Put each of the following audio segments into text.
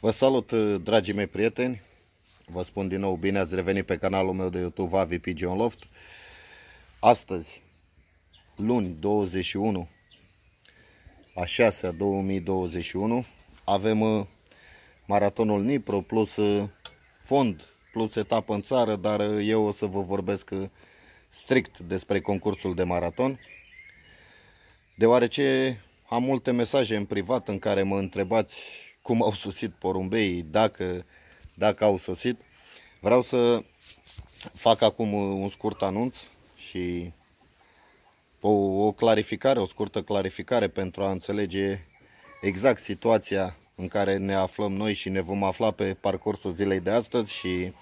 Vă salut, uh, dragii mei prieteni! Vă spun din nou bine ați revenit pe canalul meu de YouTube Avi Pigeon Loft. Astăzi, luni 21 a 6 -a 2021, avem uh, maratonul Nipro plus uh, fond plus etapă în țară, dar eu o să vă vorbesc strict despre concursul de maraton, deoarece am multe mesaje în privat în care mă întrebați cum au sosit porumbeii, dacă, dacă au sosit. Vreau să fac acum un scurt anunț și o, o clarificare, o scurtă clarificare pentru a înțelege exact situația în care ne aflăm noi și ne vom afla pe parcursul zilei de astăzi și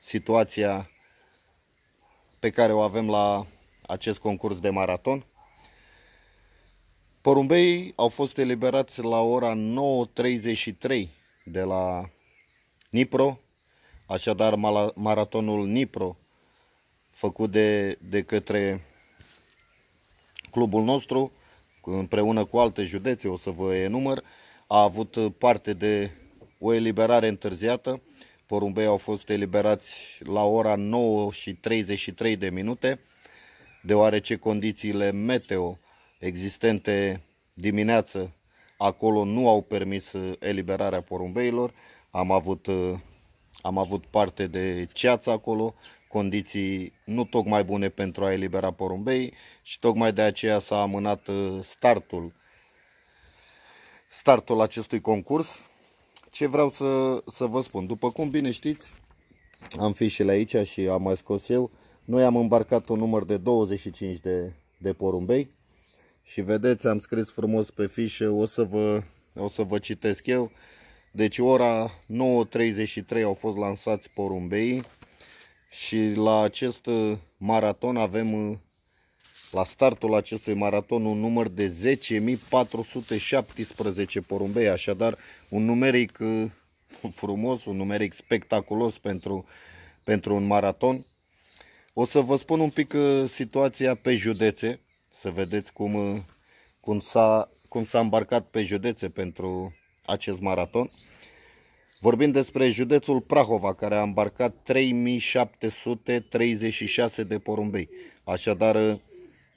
situația pe care o avem la acest concurs de maraton. Porumbei au fost eliberați la ora 9.33 de la Nipro, așadar maratonul Nipro făcut de, de către clubul nostru, împreună cu alte județe, o să vă enumăr, a avut parte de o eliberare întârziată. Porumbei au fost eliberați la ora 9:33 de minute, deoarece condițiile meteo existente dimineață acolo nu au permis uh, eliberarea porumbeilor. Am avut, uh, am avut parte de ceață acolo, condiții nu tocmai bune pentru a elibera porumbei și tocmai de aceea s-a amânat uh, startul startul acestui concurs. Ce vreau să, să vă spun, după cum bine știți, am fișele aici și am mai scos eu, noi am îmbarcat un număr de 25 de, de porumbei, și vedeți, am scris frumos pe fișe, o să vă, o să vă citesc eu. Deci ora 9.33 au fost lansați porumbei și la acest uh, maraton avem, uh, la startul acestui maraton, un număr de 10.417 porumbei, așadar un numeric uh, frumos, un numeric spectaculos pentru, pentru un maraton. O să vă spun un pic situația pe județe să vedeți cum, uh, cum, s-a, cum s-a îmbarcat pe județe pentru acest maraton. Vorbim despre județul Prahova, care a îmbarcat 3736 de porumbei, așadar uh,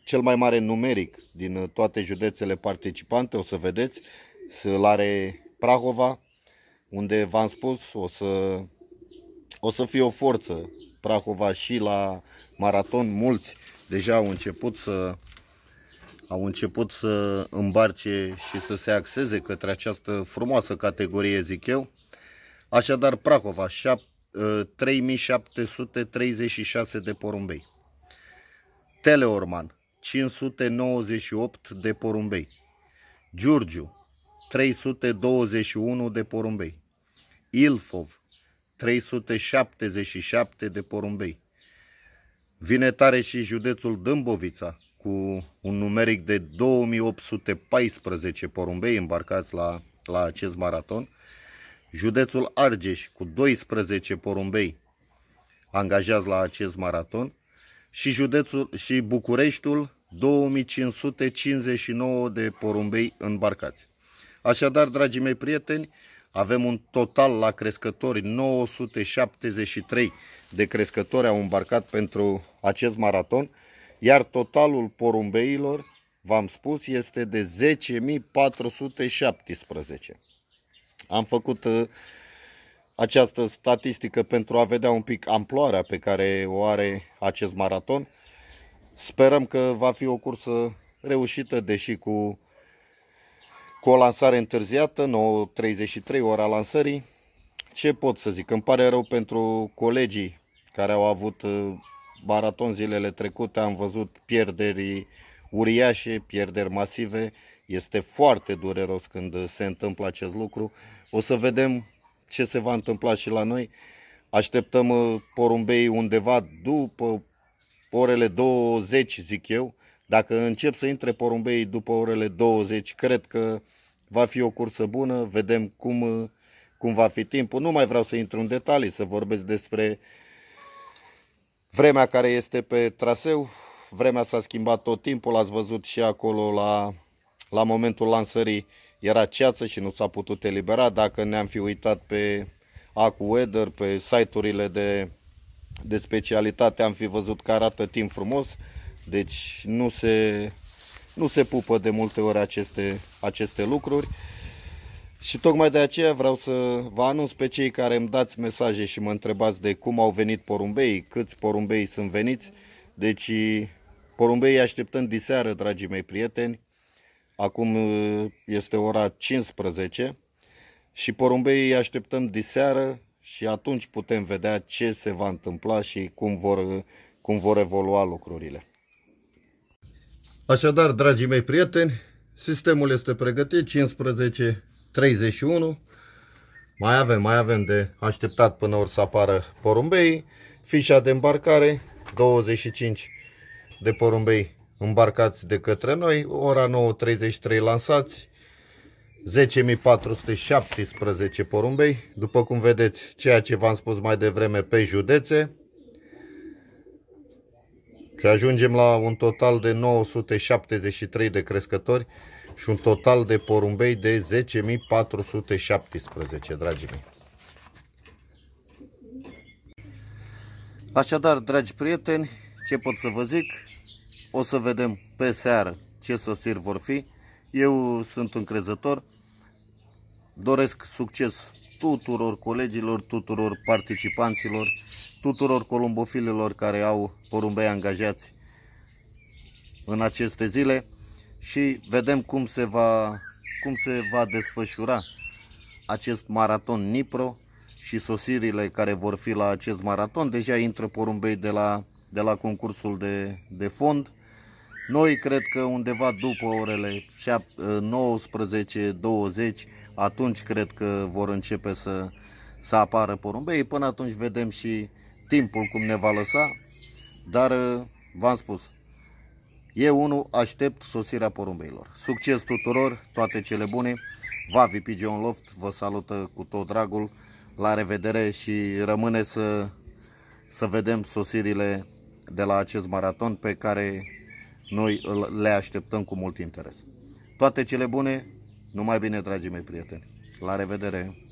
cel mai mare numeric din uh, toate județele participante, o să vedeți, îl are Prahova, unde v-am spus, o să, o să fie o forță Prahova și la maraton, mulți deja au început să au început să îmbarce și să se axeze către această frumoasă categorie, zic eu. Așadar, Pracova, 3736 ă, de porumbei. Teleorman, 598 de porumbei. Giurgiu, 321 de porumbei. Ilfov, 377 de porumbei. Vine tare și județul Dâmbovița, cu un numeric de 2814 porumbei îmbarcați la, la acest maraton. Județul Argeș cu 12 porumbei angajați la acest maraton și, județul, și Bucureștiul 2559 de porumbei îmbarcați. Așadar, dragii mei prieteni, avem un total la crescători 973 de crescători au îmbarcat pentru acest maraton iar totalul porumbeilor, v-am spus, este de 10.417. Am făcut uh, această statistică pentru a vedea un pic amploarea pe care o are acest maraton. Sperăm că va fi o cursă reușită, deși cu, cu o lansare întârziată, 9.33 ora lansării. Ce pot să zic? Îmi pare rău pentru colegii care au avut uh, maraton zilele trecute am văzut pierderi uriașe, pierderi masive. Este foarte dureros când se întâmplă acest lucru. O să vedem ce se va întâmpla și la noi. Așteptăm uh, porumbei undeva după orele 20, zic eu. Dacă încep să intre porumbei după orele 20, cred că va fi o cursă bună. Vedem cum, uh, cum va fi timpul. Nu mai vreau să intru în detalii, să vorbesc despre uh, Vremea care este pe traseu, vremea s-a schimbat tot timpul, ați văzut și acolo la, la momentul lansării era ceață și nu s-a putut elibera. Dacă ne-am fi uitat pe AcuWeather, pe site-urile de, de specialitate, am fi văzut că arată timp frumos. Deci nu se, nu se pupă de multe ori aceste, aceste lucruri. Și tocmai de aceea vreau să vă anunț pe cei care îmi dați mesaje și mă întrebați de cum au venit porumbeii, câți porumbei sunt veniți. Deci porumbeii așteptăm diseară, dragii mei prieteni. Acum este ora 15 și porumbeii așteptăm diseară și atunci putem vedea ce se va întâmpla și cum vor, cum vor evolua lucrurile. Așadar, dragii mei prieteni, sistemul este pregătit, 15 31. Mai avem, mai avem de așteptat până ori să apară porumbeii. Fișa de îmbarcare, 25 de porumbei îmbarcați de către noi, ora 9.33 lansați, 10.417 porumbei, după cum vedeți ceea ce v-am spus mai devreme pe județe. Și ajungem la un total de 973 de crescători și un total de porumbei de 10.417, dragii mei. Așadar, dragi prieteni, ce pot să vă zic? O să vedem pe seară ce sosiri vor fi. Eu sunt încrezător. Doresc succes tuturor colegilor, tuturor participanților, tuturor columbofililor care au porumbei angajați în aceste zile și vedem cum se va, cum se va desfășura acest maraton Nipro și sosirile care vor fi la acest maraton. Deja intră porumbei de la, de la concursul de, de fond. Noi cred că undeva după orele 19-20, atunci cred că vor începe să, să apară porumbei. Până atunci vedem și timpul cum ne va lăsa, dar eh, v-am spus, eu, unul, aștept sosirea porumbeilor. Succes tuturor, toate cele bune. Vavi Pigeon Loft vă salută cu tot dragul. La revedere și rămâne să, să vedem sosirile de la acest maraton pe care noi le așteptăm cu mult interes. Toate cele bune, numai bine, dragii mei prieteni. La revedere!